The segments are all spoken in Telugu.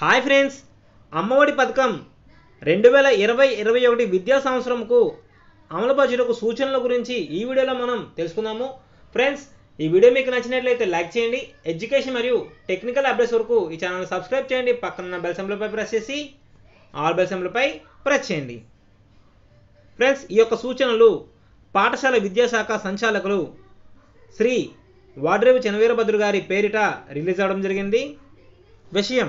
హాయ్ ఫ్రెండ్స్ అమ్మఒడి పథకం రెండు వేల ఇరవై ఇరవై ఒకటి విద్యా సంవత్సరంకు అమలుపరచుటకు సూచనల గురించి ఈ వీడియోలో మనం తెలుసుకుందాము ఫ్రెండ్స్ ఈ వీడియో మీకు నచ్చినట్లయితే లైక్ చేయండి ఎడ్యుకేషన్ మరియు టెక్నికల్ అప్డేట్స్ వరకు ఈ ఛానల్ సబ్స్క్రైబ్ చేయండి పక్కన బెల్ సింబల్పై ప్రెస్ చేసి ఆల్ బెల్ ప్రెస్ చేయండి ఫ్రెండ్స్ ఈ యొక్క సూచనలు పాఠశాల విద్యాశాఖ సంచాలకులు శ్రీ వాడ్రేవి చెన్నవీరభద్రు గారి పేరిట రిలీజ్ అవ్వడం జరిగింది విషయం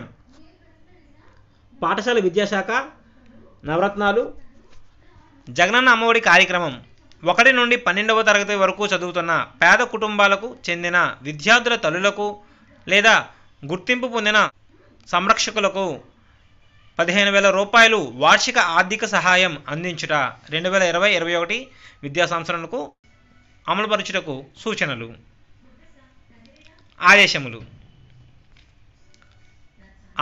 పాఠశాల విద్యాశాఖ నవరత్నాలు జగనన్న అమ్మఒడి కార్యక్రమం ఒకటి నుండి పన్నెండవ తరగతి వరకు చదువుతున్న పేద కుటుంబాలకు చెందిన విద్యార్థుల తల్లులకు లేదా గుర్తింపు పొందిన సంరక్షకులకు పదిహేను వేల రూపాయలు వార్షిక ఆర్థిక సహాయం అందించుట రెండు వేల ఇరవై ఇరవై ఒకటి విద్యా సంవత్సరంకు అమలుపరచుటకు సూచనలు ఆదేశములు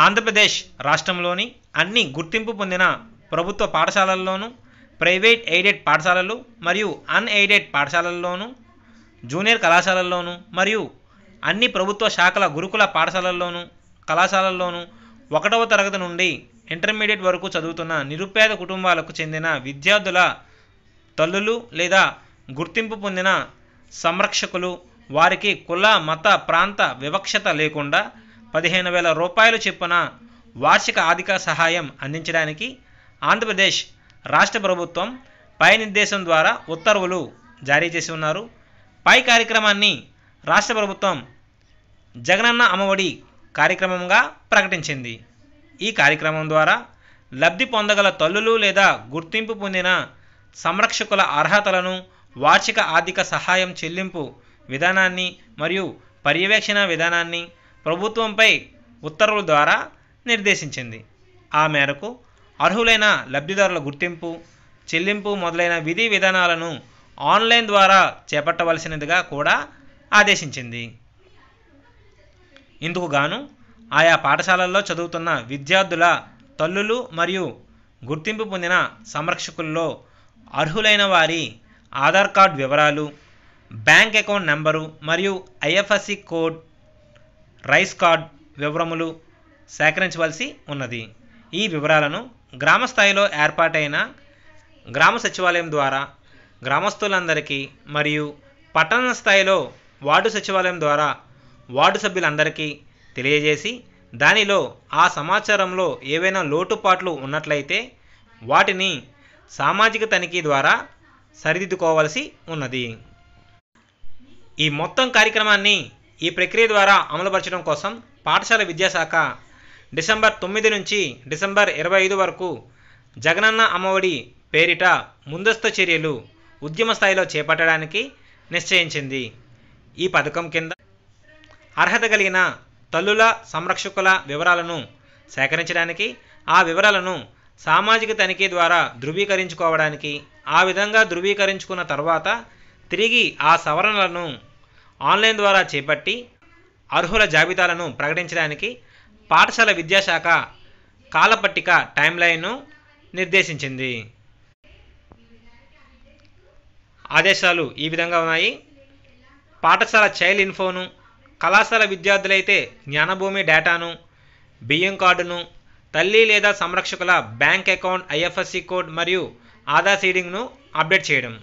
ఆంధ్రప్రదేశ్ రాష్ట్రంలోని అన్ని గుర్తింపు పొందిన ప్రభుత్వ పాఠశాలల్లోనూ ప్రైవేట్ ఎయిడెడ్ పాఠశాలలు మరియు అన్ఎయిడెడ్ పాఠశాలల్లోనూ జూనియర్ కళాశాలల్లోనూ మరియు అన్ని ప్రభుత్వ శాఖల గురుకుల పాఠశాలల్లోనూ కళాశాలల్లోనూ ఒకటవ తరగతి నుండి ఇంటర్మీడియట్ వరకు చదువుతున్న నిరుపేద కుటుంబాలకు చెందిన విద్యార్థుల తల్లులు లేదా గుర్తింపు పొందిన సంరక్షకులు వారికి కుల మత ప్రాంత వివక్షత లేకుండా పదిహేను వేల రూపాయలు చెప్పున వార్షిక ఆర్థిక సహాయం అందించడానికి ఆంధ్రప్రదేశ్ రాష్ట్ర ప్రభుత్వం పై నిర్దేశం ద్వారా ఉత్తర్వులు జారీ చేసి ఉన్నారు పై కార్యక్రమాన్ని రాష్ట్ర ప్రభుత్వం జగనన్న అమ్మఒడి కార్యక్రమంగా ప్రకటించింది ఈ కార్యక్రమం ద్వారా లబ్ధి పొందగల తల్లులు లేదా గుర్తింపు పొందిన సంరక్షకుల అర్హతలను వార్షిక ఆర్థిక సహాయం చెల్లింపు విధానాన్ని మరియు పర్యవేక్షణ విధానాన్ని ప్రభుత్వంపై ఉత్తర్వుల ద్వారా నిర్దేశించింది ఆ మేరకు అర్హులైన లబ్ధిదారుల గుర్తింపు చెల్లింపు మొదలైన విధి విధానాలను ఆన్లైన్ ద్వారా చేపట్టవలసినదిగా కూడా ఆదేశించింది ఇందుకు గాను ఆయా పాఠశాలల్లో చదువుతున్న విద్యార్థుల తల్లులు మరియు గుర్తింపు పొందిన సంరక్షకుల్లో అర్హులైన వారి ఆధార్ కార్డు వివరాలు బ్యాంక్ అకౌంట్ నెంబరు మరియు ఐఎఫ్ఎస్సి కోడ్ రైస్ కార్డ్ వివరములు సేకరించవలసి ఉన్నది ఈ వివరాలను గ్రామ స్థాయిలో ఏర్పాటైన గ్రామ సచివాలయం ద్వారా గ్రామస్తులందరికీ మరియు పట్టణ స్థాయిలో వార్డు సచివాలయం ద్వారా వార్డు సభ్యులందరికీ తెలియజేసి దానిలో ఆ సమాచారంలో ఏవైనా లోటుపాట్లు ఉన్నట్లయితే వాటిని సామాజిక తనిఖీ ద్వారా సరిదిద్దుకోవాల్సి ఉన్నది ఈ మొత్తం కార్యక్రమాన్ని ఈ ప్రక్రియ ద్వారా అమలుపరచడం కోసం పాఠశాల విద్యాశాఖ డిసెంబర్ తొమ్మిది నుంచి డిసెంబర్ ఇరవై ఐదు వరకు జగనన్న అమ్మఒడి పేరిట ముందస్తు చర్యలు ఉద్యమ స్థాయిలో చేపట్టడానికి నిశ్చయించింది ఈ పథకం కింద అర్హత కలిగిన తల్లుల సంరక్షకుల వివరాలను సేకరించడానికి ఆ వివరాలను సామాజిక తనిఖీ ద్వారా ధృవీకరించుకోవడానికి ఆ విధంగా ధృవీకరించుకున్న తర్వాత తిరిగి ఆ సవరణలను ఆన్లైన్ ద్వారా చేపట్టి అర్హుల జాబితాలను ప్రకటించడానికి పాఠశాల విద్యాశాఖ కాలపట్టిక టైంలైన్ను నిర్దేశించింది ఆదేశాలు ఈ విధంగా ఉన్నాయి పాఠశాల చైల్డ్ ఇన్ఫోను కళాశాల విద్యార్థులైతే జ్ఞానభూమి డేటాను బియ్యం కార్డును తల్లి లేదా సంరక్షకుల బ్యాంక్ అకౌంట్ ఐఎఫ్ఎస్సి కోడ్ మరియు ఆధార్ సీడింగ్ను అప్డేట్ చేయడం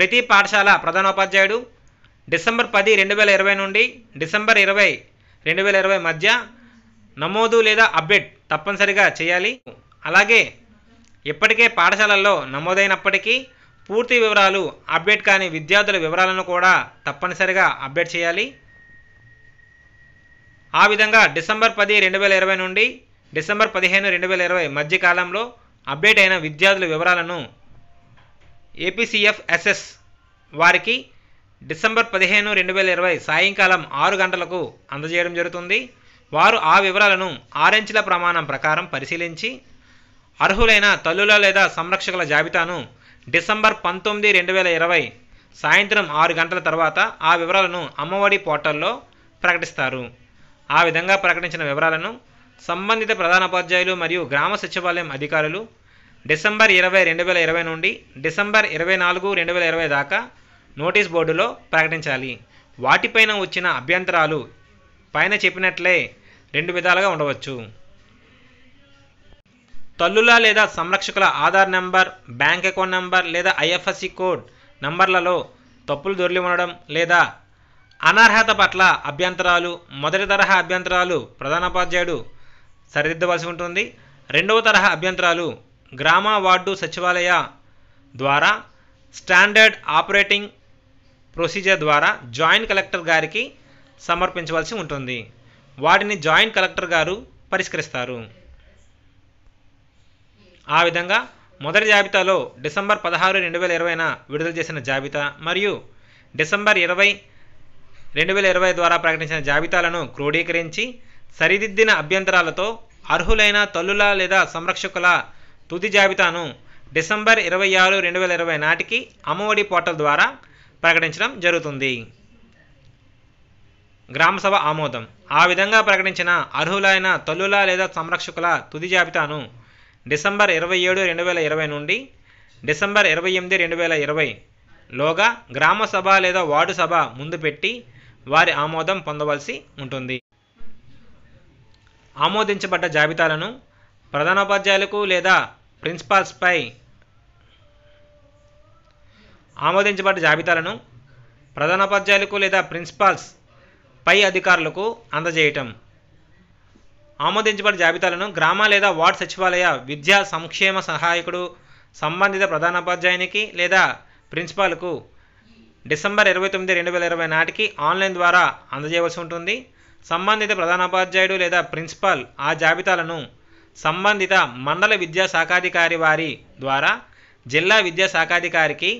ప్రతి పాఠశాల ప్రధానోపాధ్యాయుడు డిసెంబర్ పది రెండు వేల ఇరవై నుండి డిసెంబర్ ఇరవై రెండు వేల ఇరవై మధ్య నమోదు లేదా అప్డేట్ తప్పనిసరిగా చేయాలి అలాగే ఇప్పటికే పాఠశాలల్లో నమోదైనప్పటికీ పూర్తి వివరాలు అప్డేట్ కాని విద్యార్థుల వివరాలను కూడా తప్పనిసరిగా అప్డేట్ చేయాలి ఆ విధంగా డిసెంబర్ పది రెండు వేల ఇరవై నుండి డిసెంబర్ పదిహేను రెండు వేల ఇరవై మధ్య కాలంలో అప్డేట్ అయిన విద్యార్థుల వివరాలను ఏపీసీఎఫ్ఎస్ఎస్ వారికి డిసెంబర్ పదిహేను రెండు వేల ఇరవై సాయంకాలం ఆరు గంటలకు అందజేయడం జరుగుతుంది వారు ఆ వివరాలను ఆరెంజ్ల ప్రమాణం ప్రకారం పరిశీలించి అర్హులైన తల్లుల లేదా సంరక్షకుల జాబితాను డిసెంబర్ పంతొమ్మిది రెండు వేల ఇరవై సాయంత్రం ఆరు గంటల తర్వాత ఆ వివరాలను అమ్మఒడి పోర్టల్లో ప్రకటిస్తారు ఆ విధంగా ప్రకటించిన వివరాలను సంబంధిత ప్రధానోపాధ్యాయులు మరియు గ్రామ సచివాలయం అధికారులు డిసెంబర్ ఇరవై రెండు వేల ఇరవై నుండి డిసెంబర్ ఇరవై నాలుగు రెండు వేల ఇరవై దాకా నోటీస్ బోర్డులో ప్రకటించాలి వాటిపైన వచ్చిన అభ్యంతరాలు పైన చెప్పినట్లే రెండు విధాలుగా ఉండవచ్చు తల్లుల లేదా సంరక్షకుల Aadhaar number bank account number లేదా ఐఎఫ్ఎస్సి కోడ్ నంబర్లలో తప్పులు దొరికి ఉండడం లేదా అనర్హత పట్ల అభ్యంతరాలు మొదటి తరహా అభ్యంతరాలు ప్రధానోపాధ్యాయుడు సరిదిద్దవలసి ఉంటుంది రెండవ తరహా అభ్యంతరాలు గ్రామ వార్డు సచివాలయ ద్వారా స్టాండర్డ్ ఆపరేటింగ్ ప్రొసీజర్ ద్వారా జాయింట్ కలెక్టర్ గారికి సమర్పించవలసి ఉంటుంది వాటిని జాయింట్ కలెక్టర్ గారు పరిష్కరిస్తారు ఆ విధంగా మొదటి జాబితాలో డిసెంబర్ పదహారు రెండు వేల ఇరవైన విడుదల చేసిన జాబితా మరియు డిసెంబర్ ఇరవై రెండు వేల ఇరవై ద్వారా ప్రకటించిన జాబితాలను క్రోడీకరించి సరిదిద్దిన అభ్యంతరాలతో అర్హులైన తల్లుల లేదా సంరక్షకుల తుది జాబితాను డిసెంబర్ ఇరవై ఆరు రెండు వేల ఇరవై నాటికి అమ్మఒడి పోర్టల్ ద్వారా ప్రకటించడం జరుగుతుంది గ్రామసభ ఆమోదం ఆ విధంగా ప్రకటించిన అర్హులైన తల్లుల లేదా సంరక్షకుల తుది జాబితాను డిసెంబర్ ఇరవై ఏడు రెండు వేల ఇరవై నుండి డిసెంబర్ ఇరవై ఎనిమిది రెండు వేల ఇరవై లోగా గ్రామ సభ లేదా వార్డు సభ ముందు పెట్టి వారి ఆమోదం పొందవలసి ఉంటుంది ఆమోదించబడ్డ జాబితాలను ప్రధానోపాధ్యాయులకు లేదా ప్రిన్సిపాల్స్పై ఆమోదించబడ్డ జాబితాలను ప్రధానోపాధ్యాయులకు లేదా ప్రిన్సిపాల్స్ పై అధికారులకు అందజేయటం ఆమోదించబడిన జాబితాలను గ్రామ లేదా వార్డ్ సచివాలయ విద్యా సంక్షేమ సహాయకుడు సంబంధిత ప్రధానోపాధ్యాయునికి లేదా ప్రిన్సిపాల్కు డిసెంబర్ ఇరవై తొమ్మిది రెండు వేల ఇరవై నాటికి ఆన్లైన్ ద్వారా అందజేయవలసి ఉంటుంది సంబంధిత ప్రధానోపాధ్యాయుడు లేదా ప్రిన్సిపాల్ ఆ జాబితాలను సంబంధిత మండల విద్యాశాఖాధికారి వారి ద్వారా జిల్లా విద్యాశాఖాధికారికి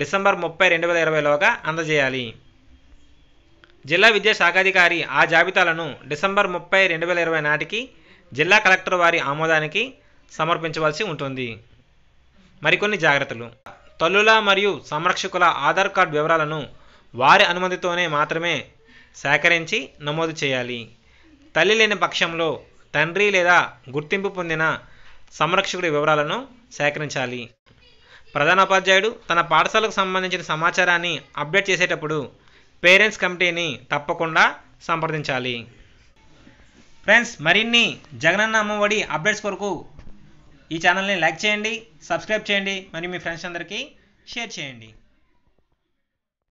డిసెంబర్ ముప్పై రెండు వేల ఇరవైలోగా అందజేయాలి జిల్లా విద్యాశాఖాధికారి ఆ జాబితాలను డిసెంబర్ ముప్పై రెండు వేల ఇరవై నాటికి జిల్లా కలెక్టర్ వారి ఆమోదానికి సమర్పించవలసి ఉంటుంది మరికొన్ని జాగ్రత్తలు తల్లుల మరియు సంరక్షకుల ఆధార్ కార్డు వివరాలను వారి అనుమతితోనే మాత్రమే సేకరించి నమోదు చేయాలి తల్లి లేని పక్షంలో తండ్రి లేదా గుర్తింపు పొందిన సంరక్షకుడి వివరాలను సేకరించాలి ప్రధానోపాధ్యాయుడు తన పాఠశాలకు సంబంధించిన సమాచారాన్ని అప్డేట్ చేసేటప్పుడు పేరెంట్స్ కమిటీని తప్పకుండా సంప్రదించాలి ఫ్రెండ్స్ మరిన్ని జగనన్న అమ్మఒడి అప్డేట్స్ కొరకు ఈ ఛానల్ని లైక్ చేయండి సబ్స్క్రైబ్ చేయండి మరియు మీ ఫ్రెండ్స్ అందరికీ షేర్ చేయండి